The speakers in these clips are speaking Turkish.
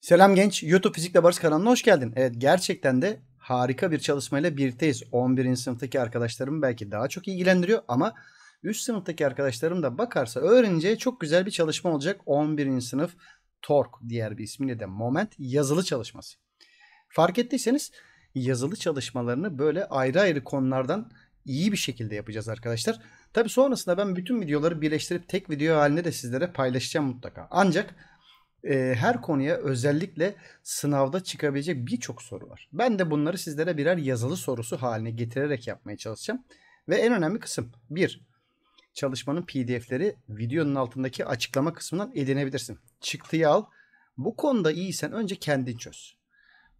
Selam genç, YouTube Fizikle Barış kanalına hoş geldin. Evet gerçekten de harika bir çalışmayla birlikteyiz. 11. sınıftaki arkadaşlarım belki daha çok ilgilendiriyor ama üst sınıftaki arkadaşlarım da bakarsa öğreneceği çok güzel bir çalışma olacak. 11. sınıf TORK diğer bir ismiyle de moment yazılı çalışması. Fark ettiyseniz yazılı çalışmalarını böyle ayrı ayrı konulardan iyi bir şekilde yapacağız arkadaşlar. Tabi sonrasında ben bütün videoları birleştirip tek video halinde de sizlere paylaşacağım mutlaka. Ancak e, her konuya özellikle sınavda çıkabilecek birçok soru var. Ben de bunları sizlere birer yazılı sorusu haline getirerek yapmaya çalışacağım. Ve en önemli kısım 1. Çalışmanın PDF'leri videonun altındaki açıklama kısmından edinebilirsin. Çıktıyı al. Bu konuda iyisen önce kendin çöz.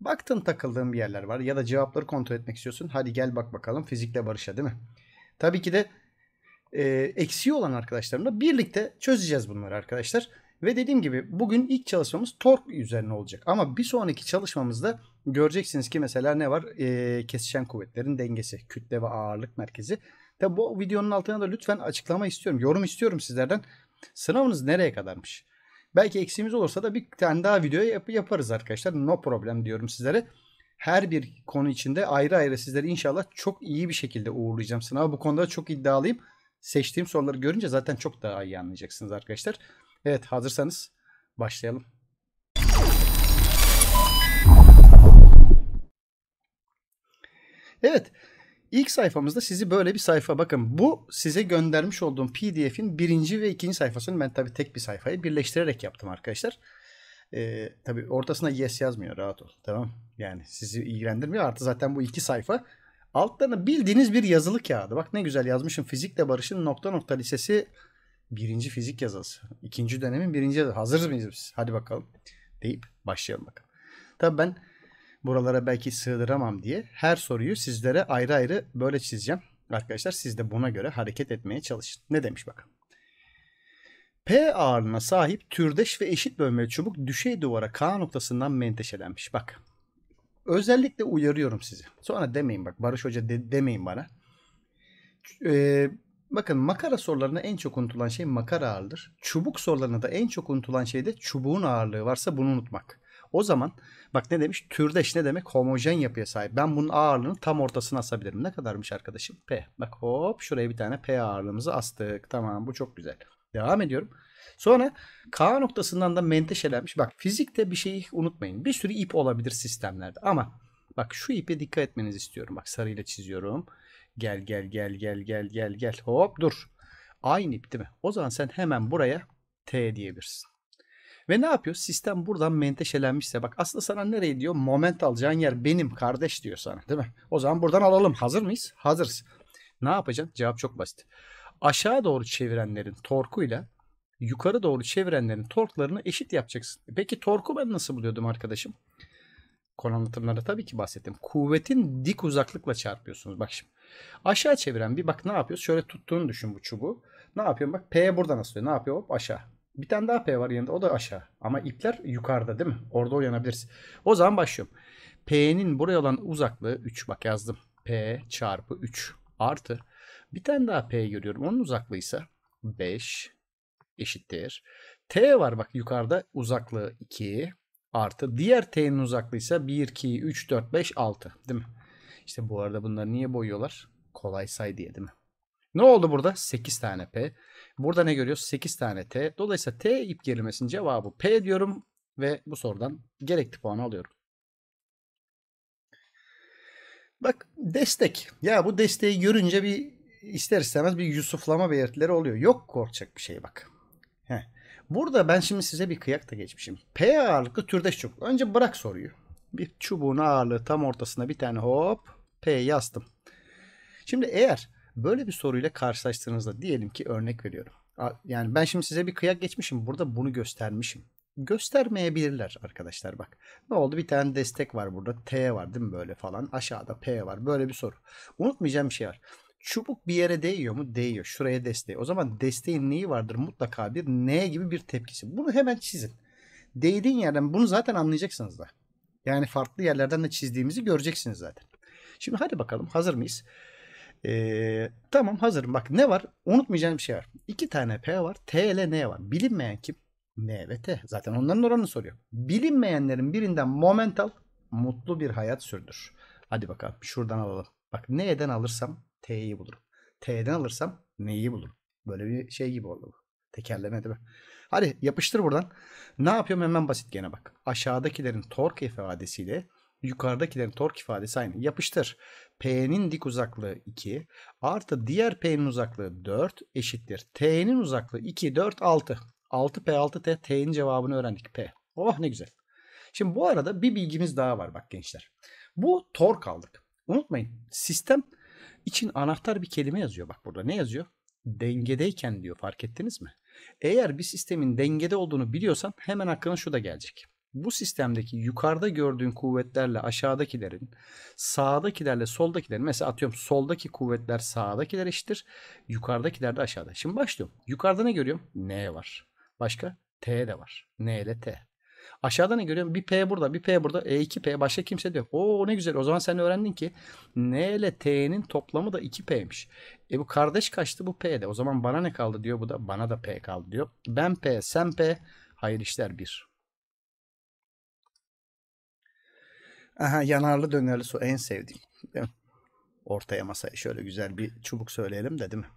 Baktın takıldığın bir yerler var ya da cevapları kontrol etmek istiyorsun. Hadi gel bak bakalım fizikle barışa değil mi? Tabii ki de e, eksiği olan arkadaşlarımla birlikte çözeceğiz bunları arkadaşlar. Ve dediğim gibi bugün ilk çalışmamız tork üzerine olacak. Ama bir sonraki çalışmamızda göreceksiniz ki mesela ne var? E, kesişen kuvvetlerin dengesi, kütle ve ağırlık merkezi. Tabi bu videonun altına da lütfen açıklama istiyorum. Yorum istiyorum sizlerden. Sınavınız nereye kadarmış? Belki eksiğimiz olursa da bir tane daha video yap- yaparız arkadaşlar. No problem diyorum sizlere. Her bir konu içinde ayrı ayrı sizleri inşallah çok iyi bir şekilde uğurlayacağım sınava. Bu konuda çok iddialıyım. Seçtiğim soruları görünce zaten çok daha iyi anlayacaksınız arkadaşlar. Evet hazırsanız başlayalım. Evet. ilk sayfamızda sizi böyle bir sayfa bakın. Bu size göndermiş olduğum PDF'in birinci ve ikinci sayfasını ben tabi tek bir sayfayı birleştirerek yaptım arkadaşlar. Ee, tabii ortasına yes yazmıyor rahat ol. Tamam. Yani sizi ilgilendirmiyor. Artı zaten bu iki sayfa. Altlarına bildiğiniz bir yazılı kağıdı. Bak ne güzel yazmışım. Fizikle Barış'ın nokta nokta lisesi birinci fizik yazısı. ikinci dönemin birinci yazısı. Hazır mıyız biz? Hadi bakalım deyip başlayalım bakalım. Tabi ben buralara belki sığdıramam diye her soruyu sizlere ayrı ayrı böyle çizeceğim. Arkadaşlar siz de buna göre hareket etmeye çalışın. Ne demiş bakalım. P ağırlığına sahip türdeş ve eşit bölmeli çubuk düşey duvara K noktasından menteşelenmiş. Bak özellikle uyarıyorum sizi. Sonra demeyin bak Barış Hoca de, demeyin bana. Ee, Bakın makara sorularına en çok unutulan şey makara ağırdır. Çubuk sorularına da en çok unutulan şey de çubuğun ağırlığı varsa bunu unutmak. O zaman bak ne demiş? Türdeş ne demek? Homojen yapıya sahip. Ben bunun ağırlığını tam ortasına asabilirim. Ne kadarmış arkadaşım? P. Bak hop şuraya bir tane P ağırlığımızı astık. Tamam bu çok güzel. Devam ediyorum. Sonra K noktasından da menteşelenmiş. Bak fizikte bir şeyi unutmayın. Bir sürü ip olabilir sistemlerde ama bak şu ipe dikkat etmenizi istiyorum. Bak sarıyla çiziyorum. Gel gel gel gel gel gel gel. Hop dur. Aynı ip değil mi? O zaman sen hemen buraya T diyebilirsin. Ve ne yapıyor? Sistem buradan menteşelenmişse bak aslında sana nereye diyor? Moment alacağın yer benim kardeş diyor sana değil mi? O zaman buradan alalım. Hazır mıyız? Hazırız. Ne yapacaksın? Cevap çok basit. Aşağı doğru çevirenlerin torkuyla yukarı doğru çevirenlerin torklarını eşit yapacaksın. E peki torku ben nasıl buluyordum arkadaşım? Konu anlatımlarda tabii ki bahsettim. Kuvvetin dik uzaklıkla çarpıyorsunuz. Bak şimdi Aşağı çeviren bir bak ne yapıyoruz? Şöyle tuttuğunu düşün bu çubuğu. Ne yapıyorum? Bak P burada nasıl asılıyor. Ne yapıyor? Hop aşağı. Bir tane daha P var yanında. O da aşağı. Ama ipler yukarıda değil mi? Orada oynayabiliriz. O zaman başlıyorum. P'nin buraya olan uzaklığı 3. Bak yazdım. P çarpı 3 artı. Bir tane daha P görüyorum. Onun uzaklığı ise 5 eşittir. T var bak yukarıda uzaklığı 2 artı. Diğer T'nin uzaklığı ise 1, 2, 3, 4, 5, 6 değil mi? İşte bu arada bunları niye boyuyorlar? Kolay say diye değil mi? Ne oldu burada? 8 tane P. Burada ne görüyoruz? 8 tane T. Dolayısıyla T ip gerilmesinin cevabı P diyorum ve bu sorudan gerekli puanı alıyorum. Bak destek. Ya bu desteği görünce bir ister istemez bir yusuflama belirtileri oluyor. Yok korkacak bir şey bak. Heh. Burada ben şimdi size bir kıyak da geçmişim. P ağırlıklı türdeş çubuk. Önce bırak soruyu. Bir çubuğun ağırlığı tam ortasına bir tane hop P'ye yazdım. Şimdi eğer böyle bir soruyla karşılaştığınızda diyelim ki örnek veriyorum. Yani ben şimdi size bir kıyak geçmişim. Burada bunu göstermişim. Göstermeyebilirler arkadaşlar bak. Ne oldu? Bir tane destek var burada. T var değil mi böyle falan. Aşağıda P var. Böyle bir soru. Unutmayacağım bir şey var. Çubuk bir yere değiyor mu? Değiyor. Şuraya desteği. O zaman desteğin neyi vardır? Mutlaka bir N gibi bir tepkisi. Bunu hemen çizin. Değdiğin yerden bunu zaten anlayacaksınız da. Yani farklı yerlerden de çizdiğimizi göreceksiniz zaten. Şimdi hadi bakalım hazır mıyız? Ee, tamam hazırım. Bak ne var? Unutmayacağım bir şey var. İki tane P var. T ile N var. Bilinmeyen kim? M ve T. Zaten onların oranını soruyor. Bilinmeyenlerin birinden momental mutlu bir hayat sürdür. Hadi bakalım şuradan alalım. Bak N'den alırsam T'yi bulurum. T'den alırsam N'yi bulurum. Böyle bir şey gibi oldu bu. Tekerleme değil mi? Hadi yapıştır buradan. Ne yapıyorum hemen basit gene bak. Aşağıdakilerin tork ifadesiyle Yukarıdakilerin tork ifadesi aynı. Yapıştır. P'nin dik uzaklığı 2 artı diğer P'nin uzaklığı 4 eşittir. T'nin uzaklığı 2, 4, 6. 6P, 6T, T'nin cevabını öğrendik. P. Oh ne güzel. Şimdi bu arada bir bilgimiz daha var bak gençler. Bu tork aldık. Unutmayın sistem için anahtar bir kelime yazıyor. Bak burada ne yazıyor? Dengedeyken diyor fark ettiniz mi? Eğer bir sistemin dengede olduğunu biliyorsan hemen aklına şu da gelecek bu sistemdeki yukarıda gördüğün kuvvetlerle aşağıdakilerin, sağdakilerle soldakilerin, mesela atıyorum soldaki kuvvetler sağdakiler eşittir, yukarıdakiler de aşağıda. Şimdi başlıyorum. Yukarıda ne görüyorum? N var. Başka? T de var. N ile T. Aşağıda ne görüyorum? Bir P burada, bir P burada. E 2P başka kimse de yok. Oo ne güzel. O zaman sen öğrendin ki N ile T'nin toplamı da 2P'ymiş. E bu kardeş kaçtı bu P'de. O zaman bana ne kaldı diyor bu da. Bana da P kaldı diyor. Ben P, sen P. Hayır işler bir. Aha yanarlı dönerli su en sevdiğim. Ortaya masaya şöyle güzel bir çubuk söyleyelim de değil mi?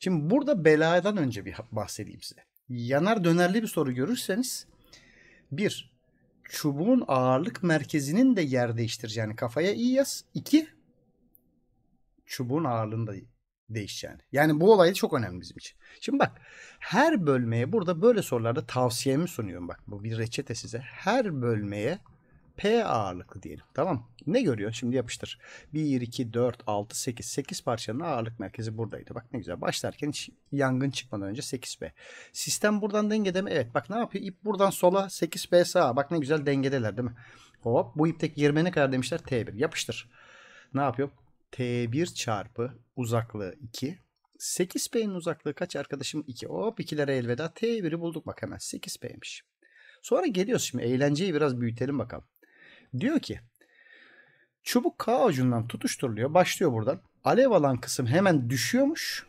Şimdi burada beladan önce bir bahsedeyim size. Yanar dönerli bir soru görürseniz bir çubuğun ağırlık merkezinin de yer yani kafaya iyi yaz. İki çubuğun ağırlığını da değişeceğini. Yani bu olay çok önemli bizim için. Şimdi bak her bölmeye burada böyle sorularda tavsiyemi sunuyorum. Bak bu bir reçete size. Her bölmeye P ağırlıklı diyelim. Tamam. Ne görüyor? Şimdi yapıştır. 1, 2, 4, 6, 8. 8 parçanın ağırlık merkezi buradaydı. Bak ne güzel. Başlarken hiç yangın çıkmadan önce 8B. Sistem buradan dengede mi? Evet. Bak ne yapıyor? İp buradan sola 8B sağa. Bak ne güzel dengedeler değil mi? Hop. Bu ipteki girme kadar demişler? T1. Yapıştır. Ne yapıyor? T1 çarpı uzaklığı 2. 8P'nin uzaklığı kaç arkadaşım? 2. Hop 2'lere elveda. T1'i bulduk bak hemen. 8P'ymiş. Sonra geliyoruz şimdi. Eğlenceyi biraz büyütelim bakalım. Diyor ki çubuk K ucundan tutuşturuluyor. Başlıyor buradan. Alev alan kısım hemen düşüyormuş.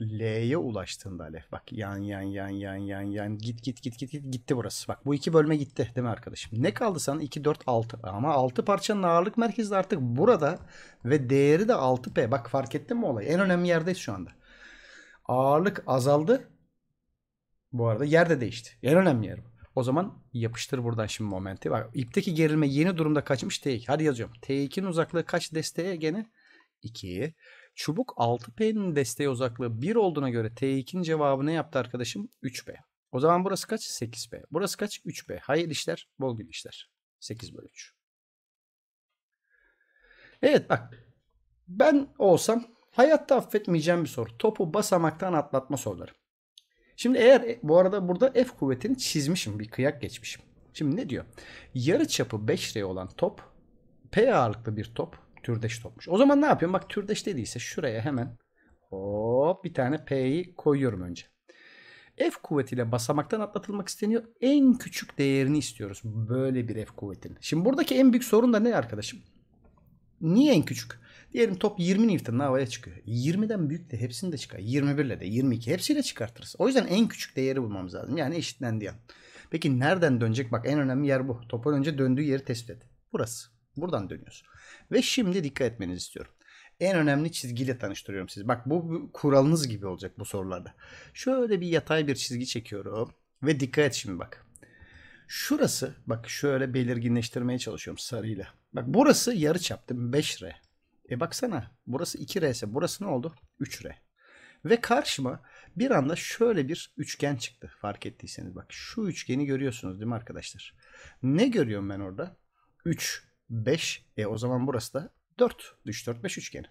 L'ye ulaştığında alev. Bak yan yan yan yan yan yan git git git git git gitti burası. Bak bu iki bölme gitti değil mi arkadaşım? Ne kaldı sana? 2 4 6. Ama 6 parçanın ağırlık merkezi de artık burada ve değeri de 6P. Bak fark ettin mi olayı? En önemli yerdeyiz şu anda. Ağırlık azaldı. Bu arada yer de değişti. En önemli yer bu. O zaman yapıştır buradan şimdi momenti. Bak ipteki gerilme yeni durumda kaçmış T2. Hadi yazıyorum. T2'nin uzaklığı kaç desteğe gene? 2. Çubuk 6P'nin desteği uzaklığı 1 olduğuna göre T2'nin cevabı ne yaptı arkadaşım? 3P. O zaman burası kaç? 8P. Burası kaç? 3P. Hayır işler, bol gün işler. 8 bölü 3. Evet bak. Ben olsam hayatta affetmeyeceğim bir soru. Topu basamaktan atlatma soruları. Şimdi eğer e, bu arada burada F kuvvetini çizmişim. Bir kıyak geçmişim. Şimdi ne diyor? Yarı çapı 5R olan top P ağırlıklı bir top türdeş topmuş. O zaman ne yapıyorum? Bak türdeş dediyse şuraya hemen hop bir tane P'yi koyuyorum önce. F kuvvetiyle basamaktan atlatılmak isteniyor. En küçük değerini istiyoruz. Böyle bir F kuvvetini. Şimdi buradaki en büyük sorun da ne arkadaşım? Niye en küçük? Diyelim top 20 Newton'la havaya çıkıyor. 20'den büyük de hepsini de çıkar. 21 ile de 22 hepsiyle çıkartırız. O yüzden en küçük değeri bulmamız lazım. Yani eşitlendiği an. Peki nereden dönecek? Bak en önemli yer bu. Topun önce döndüğü yeri tespit et. Burası. Buradan dönüyoruz. Ve şimdi dikkat etmenizi istiyorum. En önemli çizgiyle tanıştırıyorum sizi. Bak bu kuralınız gibi olacak bu sorularda. Şöyle bir yatay bir çizgi çekiyorum. Ve dikkat et şimdi bak. Şurası bak şöyle belirginleştirmeye çalışıyorum sarıyla. Bak burası yarı çaptı 5R. E baksana burası 2R ise burası ne oldu? 3R. Ve karşıma bir anda şöyle bir üçgen çıktı fark ettiyseniz. Bak şu üçgeni görüyorsunuz değil mi arkadaşlar? Ne görüyorum ben orada? 3, 5. E o zaman burası da 4. 3, 4, 5 üçgeni.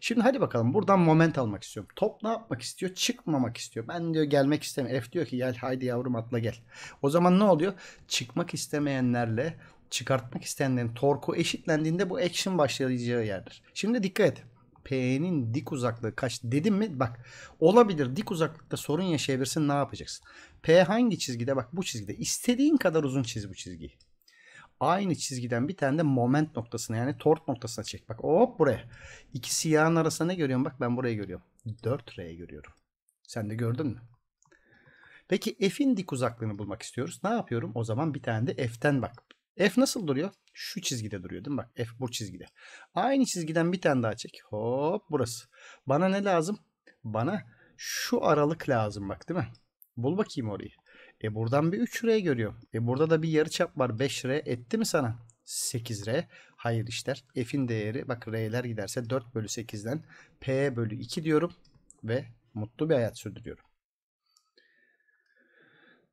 Şimdi hadi bakalım buradan moment almak istiyorum. Top ne yapmak istiyor? Çıkmamak istiyor. Ben diyor gelmek istemiyorum. F diyor ki gel haydi yavrum atla gel. O zaman ne oluyor? Çıkmak istemeyenlerle çıkartmak isteyenlerin torku eşitlendiğinde bu action başlayacağı yerdir. Şimdi dikkat et. P'nin dik uzaklığı kaç dedim mi? Bak olabilir dik uzaklıkta sorun yaşayabilirsin ne yapacaksın? P hangi çizgide? Bak bu çizgide. İstediğin kadar uzun çiz bu çizgiyi. Aynı çizgiden bir tane de moment noktasına yani tort noktasına çek. Bak hop buraya. İki siyahın arasında ne görüyorum? Bak ben burayı görüyorum. 4R'yi görüyorum. Sen de gördün mü? Peki f'in dik uzaklığını bulmak istiyoruz. Ne yapıyorum? O zaman bir tane de f'ten bak. F nasıl duruyor? Şu çizgide duruyor değil mi? Bak F bu çizgide. Aynı çizgiden bir tane daha çek. Hop burası. Bana ne lazım? Bana şu aralık lazım bak değil mi? Bul bakayım orayı. E buradan bir 3R görüyor. E burada da bir yarı çap var 5R etti mi sana? 8R. Hayır işler. F'in değeri bak R'ler giderse 4 bölü 8'den P bölü 2 diyorum ve mutlu bir hayat sürdürüyorum.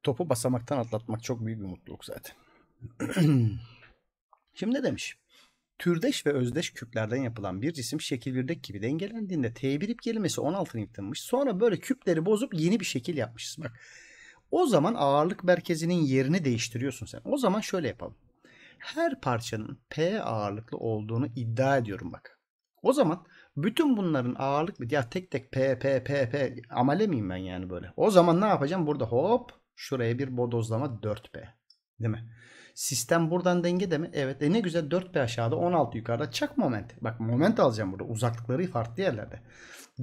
Topu basamaktan atlatmak çok büyük bir mutluluk zaten. Şimdi demiş? Türdeş ve özdeş küplerden yapılan bir cisim şekil 1'deki gibi dengelendiğinde T1 ip gerilmesi 16 Newton'mış. Sonra böyle küpleri bozup yeni bir şekil yapmışız. Bak o zaman ağırlık merkezinin yerini değiştiriyorsun sen. O zaman şöyle yapalım. Her parçanın P ağırlıklı olduğunu iddia ediyorum bak. O zaman bütün bunların ağırlık ağırlıklı ya tek tek P P P P amale miyim ben yani böyle. O zaman ne yapacağım? Burada hop şuraya bir bodozlama 4P. Değil mi? Sistem buradan dengede mi? Evet. E ne güzel 4 P aşağıda 16 yukarıda çak moment. Bak moment alacağım burada. Uzaklıkları farklı yerlerde.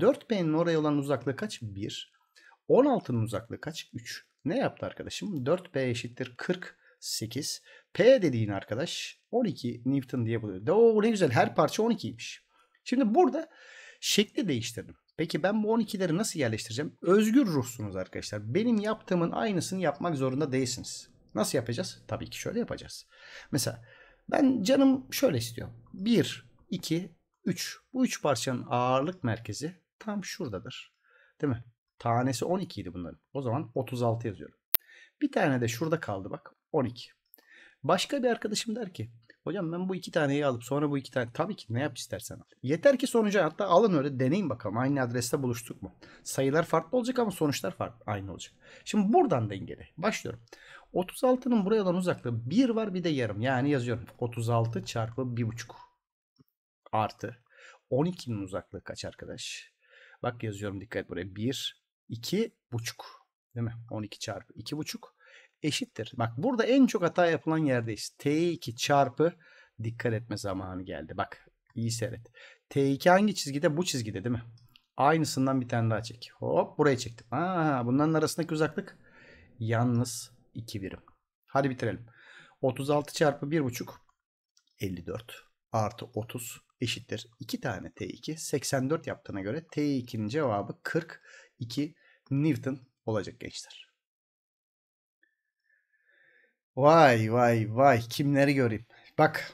4 P'nin oraya olan uzaklığı kaç? 1. 16'nın uzaklığı kaç? 3. Ne yaptı arkadaşım? 4 P eşittir 48. P dediğin arkadaş 12 Newton diye buluyor. De o ne güzel her parça 12'ymiş. Şimdi burada şekli değiştirdim. Peki ben bu 12'leri nasıl yerleştireceğim? Özgür ruhsunuz arkadaşlar. Benim yaptığımın aynısını yapmak zorunda değilsiniz. Nasıl yapacağız? Tabii ki şöyle yapacağız. Mesela ben canım şöyle istiyor. 1, 2, 3. Bu üç parçanın ağırlık merkezi tam şuradadır. Değil mi? Tanesi 12 idi bunların. O zaman 36 yazıyorum. Bir tane de şurada kaldı bak. 12. Başka bir arkadaşım der ki Hocam ben bu iki taneyi alıp sonra bu iki tane tabii ki ne yap istersen al. Yeter ki sonucu hatta alın öyle deneyin bakalım aynı adreste buluştuk mu? Sayılar farklı olacak ama sonuçlar farklı aynı olacak. Şimdi buradan dengeli. Başlıyorum. 36'nın buraya olan uzaklığı 1 var bir de yarım. Yani yazıyorum 36 çarpı 1,5 artı 12'nin uzaklığı kaç arkadaş? Bak yazıyorum dikkat buraya 1, 2, buçuk değil mi? 12 çarpı 2 buçuk eşittir. Bak burada en çok hata yapılan yerdeyiz. T2 çarpı dikkat etme zamanı geldi. Bak iyi seyret. T2 hangi çizgide? Bu çizgide değil mi? Aynısından bir tane daha çek. Hop buraya çektim. Aa, bunların arasındaki uzaklık yalnız 2 birim. Hadi bitirelim. 36 çarpı 1,5 54 artı 30 eşittir. 2 tane T2 84 yaptığına göre T2'nin cevabı 42 Newton olacak gençler. Vay vay vay kimleri göreyim. Bak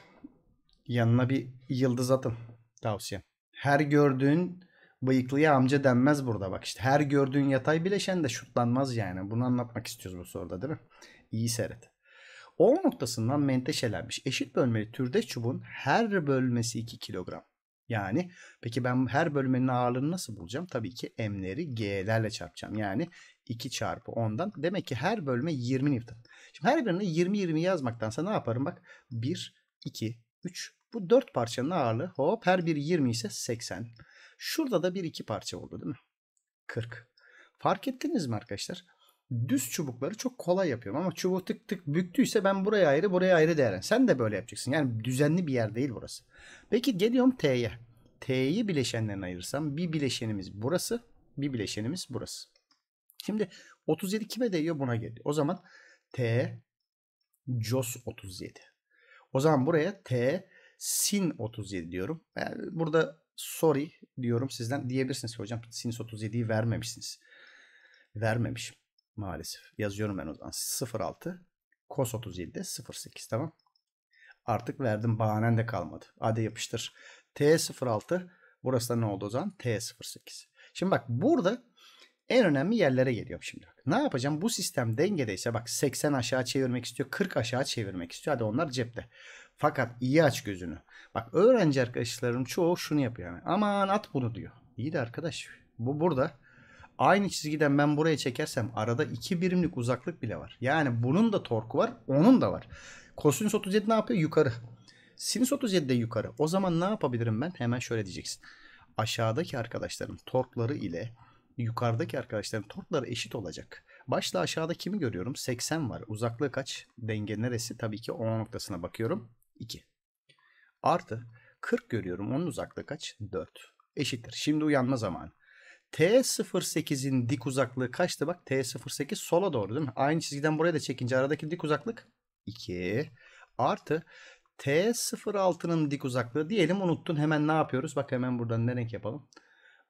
yanına bir yıldız atın tavsiyem. Her gördüğün bıyıklıya amca denmez burada bak işte. Her gördüğün yatay bileşen de şutlanmaz yani. Bunu anlatmak istiyoruz bu soruda değil mi? İyi seyret. O noktasından menteşelenmiş eşit bölmeli türdeş çubuğun her bölmesi 2 kilogram. Yani peki ben her bölmenin ağırlığını nasıl bulacağım? Tabii ki m'leri g'lerle çarpacağım. Yani 2 çarpı 10'dan. Demek ki her bölme 20 Newton. Şimdi her birine 20-20 yazmaktansa ne yaparım bak. 1, 2, 3. Bu 4 parçanın ağırlığı hop her biri 20 ise 80. Şurada da bir iki parça oldu değil mi? 40. Fark ettiniz mi arkadaşlar? Düz çubukları çok kolay yapıyorum ama çubuğu tık tık büktüyse ben buraya ayrı buraya ayrı değeren. Sen de böyle yapacaksın. Yani düzenli bir yer değil burası. Peki geliyorum T'ye. T'yi bileşenlerine ayırırsam bir bileşenimiz burası, bir bileşenimiz burası. Şimdi 37 kime değiyor buna geliyor. O zaman T cos 37. O zaman buraya T sin 37 diyorum. Yani burada sorry diyorum sizden diyebilirsiniz ki hocam sin 37'yi vermemişsiniz. Vermemişim maalesef. Yazıyorum ben o zaman 06 cos de 08 tamam. Artık verdim bahanen de kalmadı. Hadi yapıştır. T06 burası da ne oldu o zaman? T08. Şimdi bak burada en önemli yerlere geliyorum şimdi. Ne yapacağım? Bu sistem dengedeyse bak 80 aşağı çevirmek istiyor. 40 aşağı çevirmek istiyor. Hadi onlar cepte. Fakat iyi aç gözünü. Bak öğrenci arkadaşlarım çoğu şunu yapıyor. Yani. Aman at bunu diyor. İyi de arkadaş bu burada aynı çizgiden ben buraya çekersem arada 2 birimlik uzaklık bile var. Yani bunun da torku var onun da var. Kosinüs 37 ne yapıyor? Yukarı. Sinüs 37 de yukarı. O zaman ne yapabilirim ben? Hemen şöyle diyeceksin. Aşağıdaki arkadaşların torkları ile yukarıdaki arkadaşların tortları eşit olacak. Başta aşağıda kimi görüyorum? 80 var. Uzaklığı kaç? Denge neresi? Tabii ki O noktasına bakıyorum. 2. Artı 40 görüyorum. Onun uzaklığı kaç? 4. Eşittir. Şimdi uyanma zamanı. T08'in dik uzaklığı kaçtı? Bak T08 sola doğru değil mi? Aynı çizgiden buraya da çekince aradaki dik uzaklık 2. Artı T06'nın dik uzaklığı diyelim unuttun. Hemen ne yapıyoruz? Bak hemen buradan ne renk yapalım?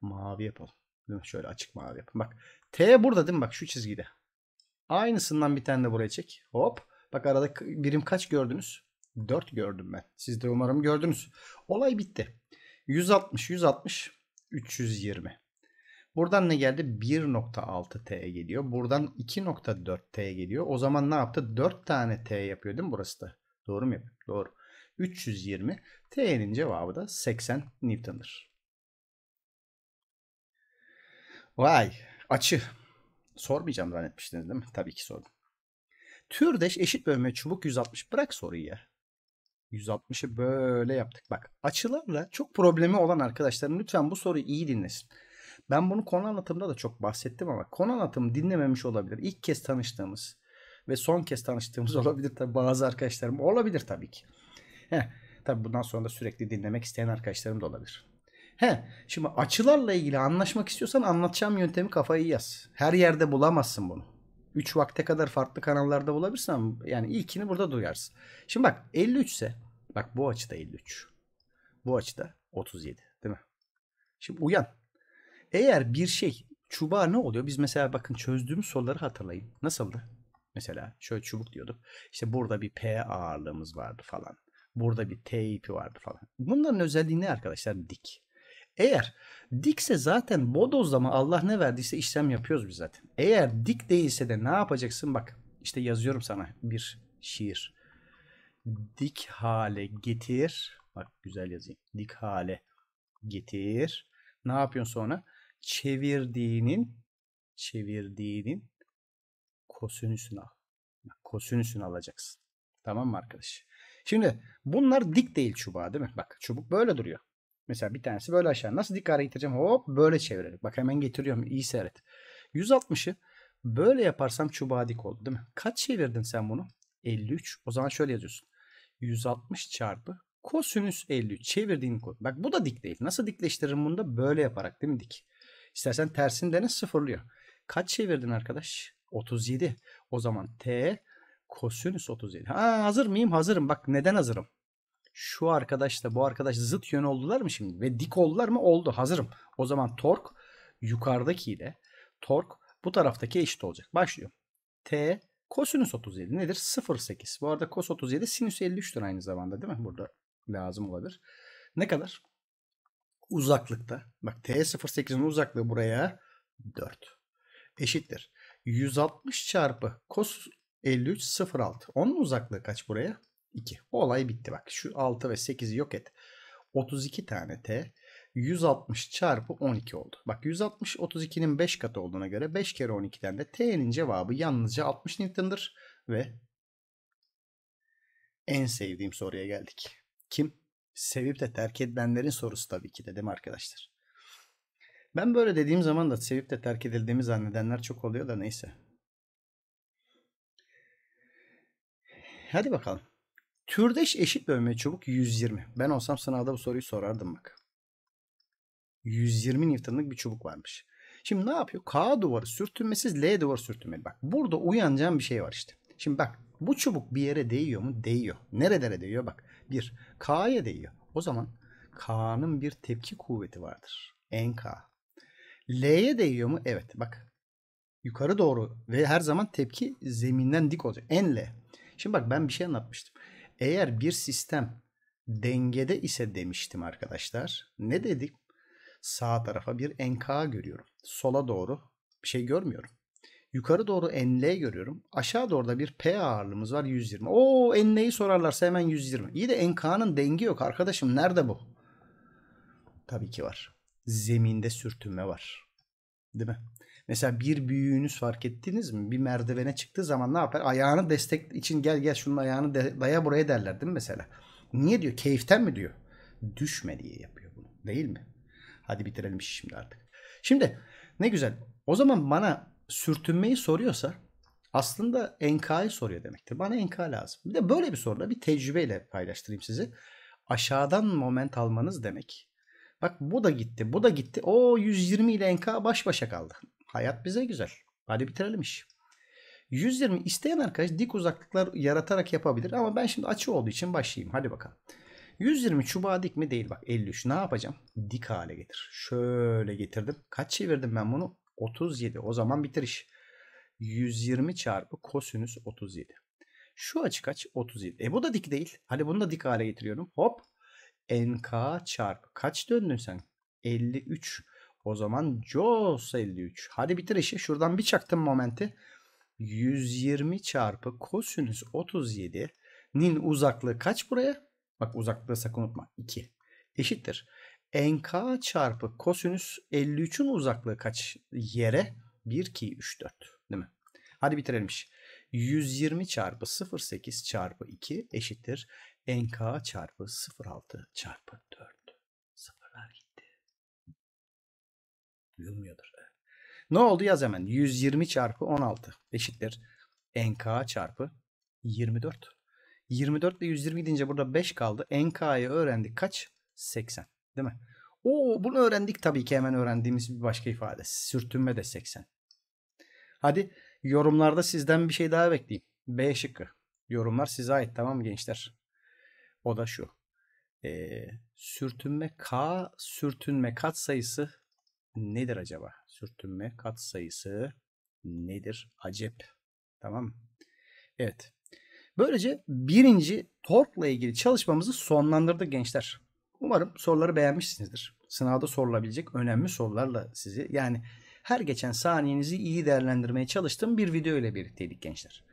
Mavi yapalım. Şöyle açık mavi yapın. Bak T burada değil mi? Bak şu çizgide. Aynısından bir tane de buraya çek. Hop. Bak arada birim kaç gördünüz? 4 gördüm ben. Siz de umarım gördünüz. Olay bitti. 160, 160, 320. Buradan ne geldi? 1.6 T geliyor. Buradan 2.4 T geliyor. O zaman ne yaptı? 4 tane T yapıyor değil mi burası da? Doğru mu yapıyor? Doğru. 320. T'nin cevabı da 80 Newton'dır. Vay açı. Sormayacağım zannetmiştiniz değil mi? Tabii ki sordum. Türdeş eşit bölme çubuk 160. Bırak soruyu ya. 160'ı böyle yaptık. Bak açılarla çok problemi olan arkadaşlarım lütfen bu soruyu iyi dinlesin. Ben bunu konu anlatımda da çok bahsettim ama konu anlatımı dinlememiş olabilir. İlk kez tanıştığımız ve son kez tanıştığımız olabilir tabii bazı arkadaşlarım olabilir tabii ki. Heh, tabii bundan sonra da sürekli dinlemek isteyen arkadaşlarım da olabilir. He, şimdi açılarla ilgili anlaşmak istiyorsan anlatacağım yöntemi kafayı yaz. Her yerde bulamazsın bunu. 3 vakte kadar farklı kanallarda bulabilirsen yani ilkini burada duyarsın. Şimdi bak 53 ise bak bu açıda 53. Bu açıda 37 değil mi? Şimdi uyan. Eğer bir şey çubuğa ne oluyor? Biz mesela bakın çözdüğümüz soruları hatırlayın. Nasıldı? Mesela şöyle çubuk diyorduk. İşte burada bir P ağırlığımız vardı falan. Burada bir T ipi vardı falan. Bunların özelliği ne arkadaşlar? Dik. Eğer dikse zaten bodozlama Allah ne verdiyse işlem yapıyoruz biz zaten. Eğer dik değilse de ne yapacaksın bak işte yazıyorum sana bir şiir. Dik hale getir. Bak güzel yazayım. Dik hale getir. Ne yapıyorsun sonra? Çevirdiğinin çevirdiğinin kosinüsünü al. kosinüsünü alacaksın. Tamam mı arkadaş? Şimdi bunlar dik değil çubuğa değil mi? Bak çubuk böyle duruyor. Mesela bir tanesi böyle aşağı. Nasıl dik getireceğim? Hop böyle çevirerek. Bak hemen getiriyorum. İyi seyret. 160'ı böyle yaparsam çubuğa dik oldu değil mi? Kaç çevirdin sen bunu? 53. O zaman şöyle yazıyorsun. 160 çarpı kosinüs 53 çevirdiğin koy. Bak bu da dik değil. Nasıl dikleştiririm bunu da böyle yaparak değil mi dik? İstersen tersini dene sıfırlıyor. Kaç çevirdin arkadaş? 37. O zaman T kosinüs 37. Ha, hazır mıyım? Hazırım. Bak neden hazırım? şu arkadaşla bu arkadaş zıt yön oldular mı şimdi? Ve dik oldular mı? Oldu. Hazırım. O zaman tork yukarıdakiyle tork bu taraftaki eşit olacak. Başlıyorum. T kosinüs 37 nedir? 0.8. Bu arada kos 37 sinüs 53'tür aynı zamanda değil mi? Burada lazım olabilir. Ne kadar? Uzaklıkta. Bak T08'in uzaklığı buraya 4. Eşittir. 160 çarpı kos 53 0.6. Onun uzaklığı kaç buraya? 2. Olay bitti bak. Şu 6 ve 8'i yok et. 32 tane T 160 çarpı 12 oldu. Bak 160 32'nin 5 katı olduğuna göre 5 kere 12'den de T'nin cevabı yalnızca 60 Newton'dır ve en sevdiğim soruya geldik. Kim? Sevip de terk edilenlerin sorusu tabii ki dedim arkadaşlar. Ben böyle dediğim zaman da sevip de terk edildiğimi zannedenler çok oluyor da neyse. Hadi bakalım. Türdeş eşit bölme çubuk 120. Ben olsam sınavda bu soruyu sorardım bak. 120 Newton'lık bir çubuk varmış. Şimdi ne yapıyor? K duvarı sürtünmesiz L duvarı sürtünmeli. Bak burada uyanacağım bir şey var işte. Şimdi bak bu çubuk bir yere değiyor mu? Değiyor. Nerelere değiyor? Bak bir K'ya değiyor. O zaman K'nın bir tepki kuvveti vardır. NK. L'ye değiyor mu? Evet. Bak yukarı doğru ve her zaman tepki zeminden dik olacak. Nl. Şimdi bak ben bir şey anlatmıştım. Eğer bir sistem dengede ise demiştim arkadaşlar. Ne dedik? Sağ tarafa bir NK görüyorum. Sola doğru bir şey görmüyorum. Yukarı doğru NL görüyorum. Aşağı doğru da bir P ağırlığımız var 120. O NL'yi sorarlarsa hemen 120. İyi de NK'nın dengi yok arkadaşım. Nerede bu? Tabii ki var. Zeminde sürtünme var. Değil mi? Mesela bir büyüğünüz fark ettiniz mi? Bir merdivene çıktığı zaman ne yapar? Ayağını destek için gel gel şunun ayağını daya buraya derler değil mi mesela? Niye diyor? Keyiften mi diyor? Düşme diye yapıyor bunu. Değil mi? Hadi bitirelim işi şimdi artık. Şimdi ne güzel. O zaman bana sürtünmeyi soruyorsa aslında enkayı soruyor demektir. Bana enka lazım. Bir de böyle bir soruda bir tecrübeyle paylaştırayım sizi. Aşağıdan moment almanız demek. Bak bu da gitti, bu da gitti. O 120 ile enka baş başa kaldı. Hayat bize güzel. Hadi bitirelim iş. 120 isteyen arkadaş dik uzaklıklar yaratarak yapabilir ama ben şimdi açı olduğu için başlayayım. Hadi bakalım. 120 çubuğa dik mi değil bak 53 ne yapacağım? Dik hale getir. Şöyle getirdim. Kaç çevirdim ben bunu? 37. O zaman bitir iş. 120 çarpı kosinüs 37. Şu açı kaç? 37. E bu da dik değil. Hadi bunu da dik hale getiriyorum. Hop. NK çarpı. Kaç döndün sen? 53. O zaman Jaws 53. Hadi bitir işi. Şuradan bir çaktım momenti. 120 çarpı kosinüs 37 nin uzaklığı kaç buraya? Bak uzaklığı sakın unutma. 2. Eşittir. NK çarpı kosinüs 53'ün uzaklığı kaç yere? 1, 2, 3, 4. Değil mi? Hadi bitirelim işi. 120 çarpı 0,8 çarpı 2 eşittir. NK çarpı 0,6 çarpı 4. Yılmıyordur. Ne oldu yaz hemen. 120 çarpı 16 eşittir. NK çarpı 24. 24 ile 120 gidince burada 5 kaldı. NK'yı öğrendik kaç? 80 değil mi? Oo bunu öğrendik tabii ki hemen öğrendiğimiz bir başka ifade. Sürtünme de 80. Hadi yorumlarda sizden bir şey daha bekleyeyim. B şıkkı. Yorumlar size ait tamam gençler. O da şu. Ee, sürtünme K, sürtünme kat sayısı nedir acaba? Sürtünme kat sayısı nedir? Acep. Tamam Evet. Böylece birinci torkla ilgili çalışmamızı sonlandırdık gençler. Umarım soruları beğenmişsinizdir. Sınavda sorulabilecek önemli sorularla sizi yani her geçen saniyenizi iyi değerlendirmeye çalıştığım bir video ile birlikteydik gençler.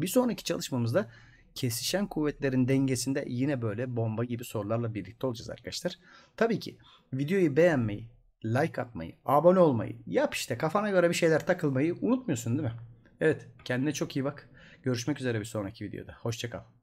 Bir sonraki çalışmamızda kesişen kuvvetlerin dengesinde yine böyle bomba gibi sorularla birlikte olacağız arkadaşlar. Tabii ki videoyu beğenmeyi, like atmayı, abone olmayı, yap işte kafana göre bir şeyler takılmayı unutmuyorsun değil mi? Evet kendine çok iyi bak. Görüşmek üzere bir sonraki videoda. Hoşçakal.